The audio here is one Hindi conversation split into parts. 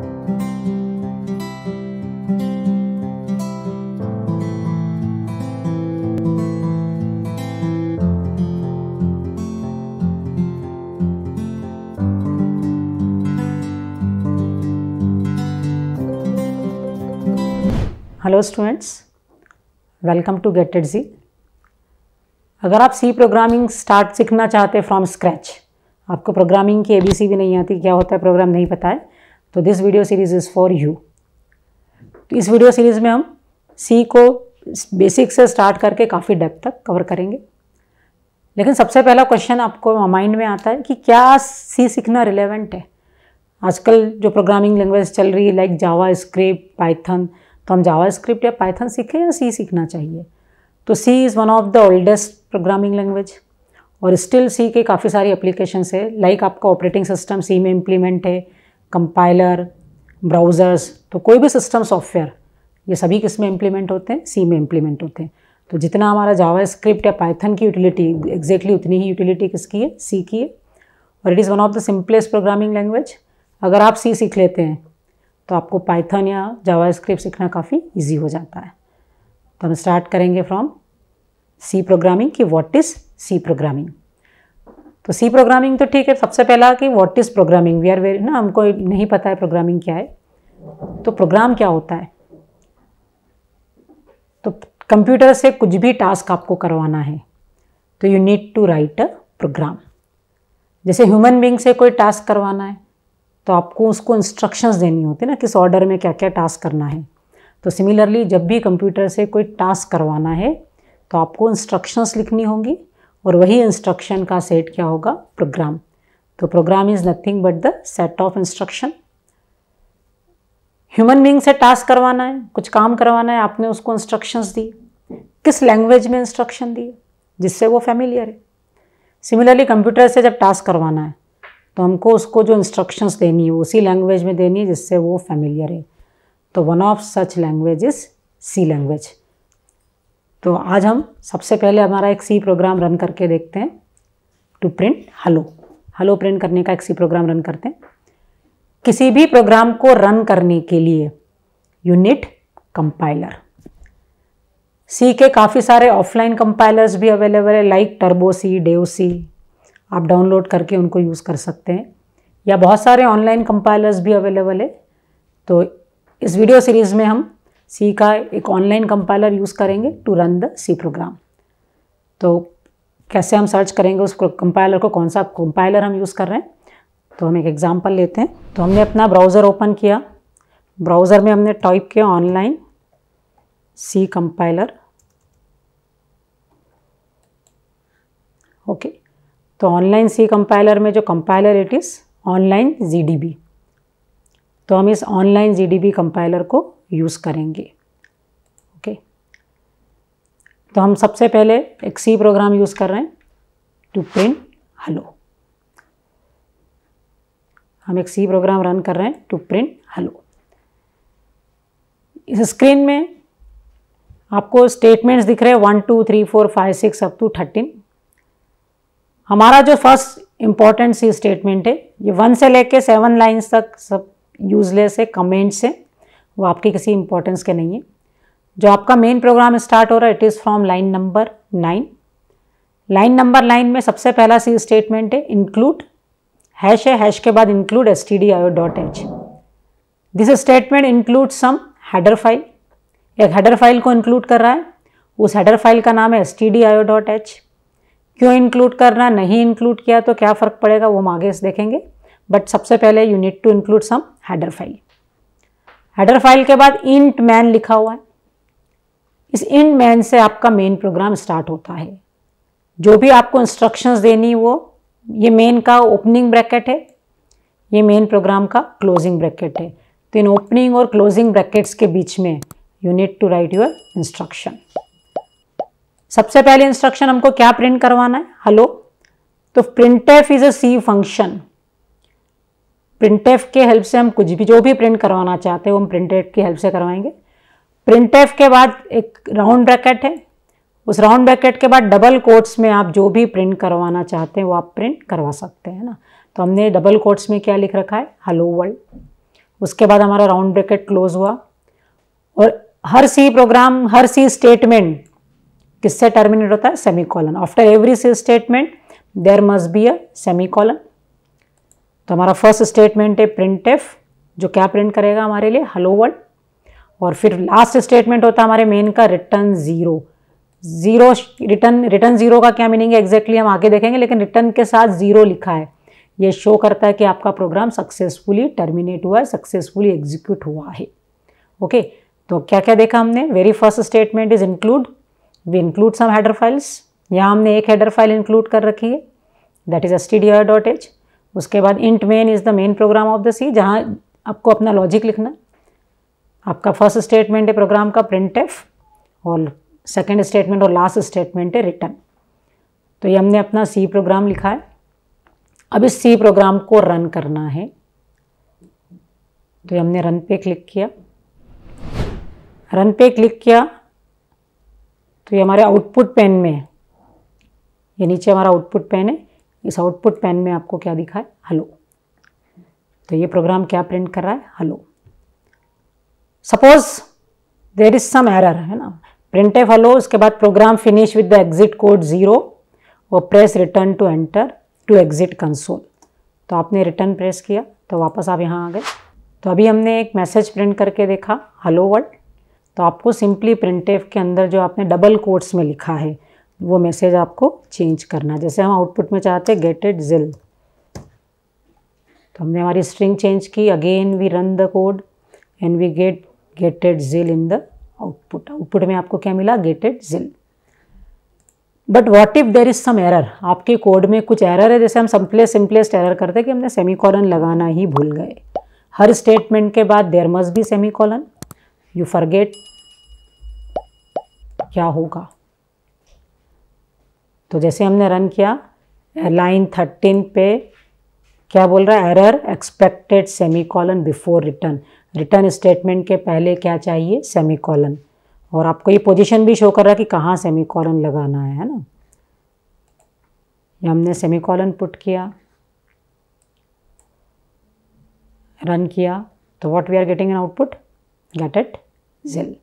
Hello students welcome to gate it G अगर आप सी प्रोग्रामिंग स्टार्ट सीखना चाहते हैं फ्रॉम स्क्रैच आपको प्रोग्रामिंग की एबीसी भी नहीं आती क्या होता है प्रोग्राम नहीं पता है तो this video series is for you तो इस वीडियो सीरीज़ में हम सी को बेसिक से स्टार्ट करके काफ़ी डेप तक कवर करेंगे लेकिन सबसे पहला क्वेश्चन आपको माइंड में आता है कि क्या सी सीखना रिलेवेंट है आजकल जो प्रोग्रामिंग लैंग्वेज चल रही है लाइक जावा स्क्रिप्ट पाइथन तो हम जावा स्क्रिप्ट या पाइथन सीखें या सी सीखना चाहिए तो C is one of the oldest programming language और स्टिल सी के काफ़ी सारी एप्लीकेशंस है लाइक आपका ऑपरेटिंग सिस्टम सी में इम्प्लीमेंट है कंपाइलर ब्राउज़र्स तो कोई भी सिस्टम सॉफ्टवेयर ये सभी किस में इम्प्लीमेंट होते हैं सी में इम्प्लीमेंट होते हैं तो जितना हमारा जावा स्क्रिप्ट या पाइथन की यूटिलिटी एग्जैक्टली उतनी ही यूटिलिटी किसकी है सी की है और it is one of the simplest programming language अगर आप सी सीख लेते हैं तो आपको पाइथन या जावा स्क्रिप्ट सीखना काफ़ी ईजी हो जाता है तो हम स्टार्ट करेंगे फ्रॉम सी प्रोग्रामिंग कि वॉट इज़ सी प्रोग्रामिंग तो सी प्रोग्रामिंग तो ठीक है सबसे पहला कि what is programming we are very ना हमको नहीं पता है प्रोग्रामिंग क्या है तो प्रोग्राम क्या होता है तो कंप्यूटर से कुछ भी टास्क आपको करवाना है तो you need to write a program जैसे ह्यूमन बींग से कोई टास्क करवाना है तो आपको उसको इंस्ट्रक्शंस देनी होती है ना किस ऑर्डर में क्या क्या टास्क करना है तो सिमिलरली जब भी कंप्यूटर से कोई टास्क करवाना है तो आपको इंस्ट्रक्शंस लिखनी होंगी और वही इंस्ट्रक्शन का सेट क्या होगा प्रोग्राम तो program is nothing but the set of instruction human being से टास्क करवाना है कुछ काम करवाना है आपने उसको इंस्ट्रक्शंस दी किस लैंग्वेज में इंस्ट्रक्शन दिए जिससे वो फेमिलियर है सिमिलरली कंप्यूटर से जब टास्क करवाना है तो हमको उसको जो इंस्ट्रक्शंस देनी है उसी लैंग्वेज में देनी है जिससे वो फेमिलियर है तो one of such language is C language तो आज हम सबसे पहले हमारा एक सी प्रोग्राम रन करके देखते हैं to print hello hello print करने का एक सी प्रोग्राम रन करते हैं किसी भी प्रोग्राम को रन करने के लिए यूनिट कंपाइलर सी के काफ़ी सारे ऑफलाइन कंपाइलर्स भी अवेलेबल है like Turbo C Dev C आप डाउनलोड करके उनको यूज़ कर सकते हैं या बहुत सारे ऑनलाइन कंपाइलर्स भी अवेलेबल है तो इस वीडियो सीरीज़ में हम सी का एक ऑनलाइन कंपाइलर यूज़ करेंगे to run the C program तो कैसे हम सर्च करेंगे उस कंपाइलर को कौन सा कंपाइलर हम यूज़ कर रहे हैं तो हम एक एग्ज़ाम्पल लेते हैं तो हमने अपना ब्राउज़र ओपन किया ब्राउज़र में हमने टाइप किया ऑनलाइन सी कंपाइलर ओके तो ऑनलाइन सी कंपाइलर में जो compiler it is online G D B तो हम इस ऑनलाइन जी डी कंपाइलर को यूज़ करेंगे ओके तो हम सबसे पहले एक सी प्रोग्राम यूज़ कर रहे हैं टू प्रिंट हलो हम एक सी प्रोग्राम रन कर रहे हैं टू प्रिंट हलो इस स्क्रीन में आपको स्टेटमेंट्स दिख रहे हैं one two three four five six up to thirteen हमारा जो फर्स्ट इम्पॉर्टेंट सी स्टेटमेंट है ये वन से लेके सेवन लाइन्स तक सब यूज़लेस है कमेंट्स हैं वो आपके किसी इंपॉर्टेंस के नहीं है जो आपका मेन प्रोग्राम स्टार्ट हो रहा है it is from line number nine line number line में सबसे पहला सी स्टेटमेंट है इंक्लूड हैश है हैश के बाद include S T D I O dot H this statement include some header file एक हेडर फाइल को इंक्लूड कर रहा है उस हेडर फाइल का नाम है S T D I O dot H क्यों इंक्लूड करना नहीं इंक्लूड किया तो क्या फ़र्क पड़ेगा वो हम आगे से देखेंगे बट सबसे पहले you need to include some header file header file के बाद इंट मैन लिखा हुआ है इस इंट मैन से आपका मेन प्रोग्राम स्टार्ट होता है जो भी आपको इंस्ट्रक्शंस देनी वो ये मेन का ओपनिंग ब्रैकेट है ये मेन प्रोग्राम का क्लोजिंग ब्रैकेट है तो इन ओपनिंग और क्लोजिंग ब्रैकेट्स के बीच में you need to write your instruction सबसे पहले इंस्ट्रक्शन हमको क्या प्रिंट करवाना है हेलो तो print F is a C function print के हेल्प से हम कुछ भी जो भी प्रिंट करवाना चाहते हो हम प्रिंटेड की हेल्प से करवाएंगे प्रिंट के बाद एक राउंड ब्रैकेट है उस राउंड ब्रैकेट के बाद डबल कोट्स में आप जो भी प्रिंट करवाना चाहते हैं वो आप प्रिंट करवा सकते हैं ना तो हमने डबल कोट्स में क्या लिख रखा है हलो वर्ल्ड उसके बाद हमारा राउंड ब्रैकेट क्लोज हुआ और हर सी प्रोग्राम हर सी स्टेटमेंट किससे टर्मिनेट होता है semicolon after every C statement there must be a semicolon तो हमारा फर्स्ट स्टेटमेंट है प्रिंट एफ जो क्या प्रिंट करेगा हमारे लिए हेलो वर्ल्ड और फिर लास्ट स्टेटमेंट होता है हमारे मेन का return zero zero return return zero का क्या मीनिंग है एग्जैक्टली हम आगे देखेंगे लेकिन रिटर्न के साथ ज़ीरो लिखा है ये शो करता है कि आपका प्रोग्राम सक्सेसफुली टर्मिनेट हुआ है सक्सेसफुली एग्जीक्यूट हुआ है ओके तो क्या क्या देखा हमने very first statement is include we include some header files यहाँ हमने एक हेडर फाइल इंक्लूड कर रखी है that is S T D dot H उसके बाद int main is the main program of the C जहाँ आपको अपना लॉजिक लिखना आपका फर्स्ट स्टेटमेंट है प्रोग्राम का प्रिंट एफ और सेकेंड स्टेटमेंट और लास्ट स्टेटमेंट है रिटर्न तो ये हमने अपना सी प्रोग्राम लिखा है अब इस सी प्रोग्राम को रन करना है तो ये हमने रन पे क्लिक किया रन पे क्लिक किया तो ये हमारे आउटपुट पेन में ये नीचे हमारा आउटपुट पेन है इस आउटपुट पैन में आपको क्या दिखा है हलो तो ये प्रोग्राम क्या प्रिंट कर रहा है hello suppose there is some error है ना प्रिंट एफ हलो उसके बाद program finish with the exit code zero और press return to enter to exit console तो आपने रिटर्न प्रेस किया तो वापस आप यहाँ आ गए तो अभी हमने एक मैसेज प्रिंट करके देखा हलो वर्ल्ड तो आपको सिंपली प्रिंट के अंदर जो आपने डबल कोट्स में लिखा है वो मैसेज आपको चेंज करना जैसे हम आउटपुट में चाहते हैं गेटेड जिल तो हमने हमारी स्ट्रिंग चेंज की again we run the code and we get gated जिल इन द आउटपुट आउटपुट में आपको क्या मिला गेटेड जिल but what if there is some error आपके कोड में कुछ एरर है जैसे हम सिंपले सिंपलेस्ट एरर करते कि हमने सेमी कॉलन लगाना ही भूल गए हर स्टेटमेंट के बाद there must be semicolon you forget क्या होगा तो जैसे हमने रन किया लाइन थर्टीन पे क्या बोल रहा है error expected semicolon before return return statement के पहले क्या चाहिए सेमी कॉलन और आपको ये पोजीशन भी शो कर रहा है कि कहाँ सेमी कॉलन लगाना है है ना ये हमने सेमी कॉलन पुट किया रन किया तो what we are getting an output गेट एट जिल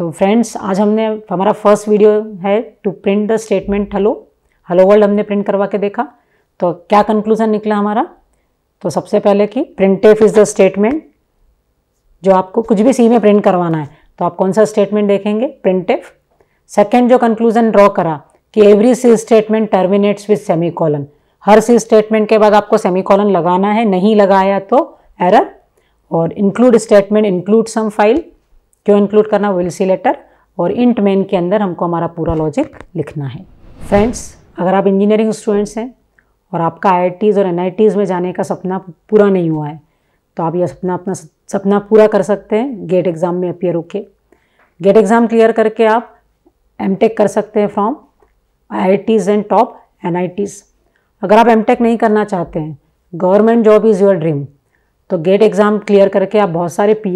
तो फ्रेंड्स आज हमने हमारा फर्स्ट वीडियो है to print the statement hello hello world हमने प्रिंट करवा के देखा तो क्या कंक्लूजन निकला हमारा तो सबसे पहले कि प्रिंटेफ इज़ द स्टेटमेंट जो आपको कुछ भी सी में प्रिंट करवाना है तो आप कौन सा स्टेटमेंट देखेंगे प्रिंटेफ सेकेंड जो कंक्लूजन ड्रॉ करा कि every C statement terminates with semicolon हर सी स्टेटमेंट के बाद आपको सेमी कॉलन लगाना है नहीं लगाया तो एरर और include statement include some file क्यों इंक्लूड करना विल सी लेटर और इंट मेन के अंदर हमको हमारा पूरा लॉजिक लिखना है फ्रेंड्स अगर आप इंजीनियरिंग स्टूडेंट्स हैं और आपका आई और एन में जाने का सपना पूरा नहीं हुआ है तो आप ये सपना अपना सपना पूरा कर सकते हैं गेट एग्ज़ाम में अपियर होके गेट एग्ज़ाम क्लियर करके आप एम कर सकते हैं from I and top N अगर आप एम नहीं करना चाहते हैं government job is your dream तो गेट एग्ज़ाम क्लियर करके आप बहुत सारे P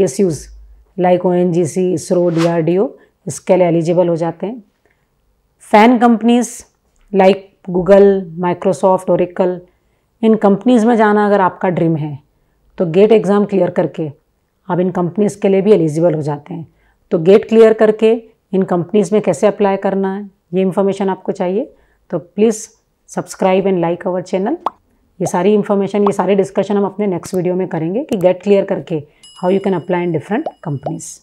like O N G C ISRO D R D O इसके लिए एलिजिबल हो जाते हैं FAANG companies like Google Microsoft Oracle इन कंपनीज़ में जाना अगर आपका ड्रीम है तो गेट एग्ज़ाम क्लियर करके आप इन कंपनीज़ के लिए भी एलिजिबल हो जाते हैं तो गेट क्लियर करके इन कंपनीज़ में कैसे अप्लाई करना है ये इन्फॉर्मेशन आपको चाहिए तो please subscribe and like our channel ये सारी इन्फॉर्मेशन ये सारे डिस्कशन हम अपने नेक्स्ट वीडियो में करेंगे कि गेट क्लियर करके how you can apply in different companies.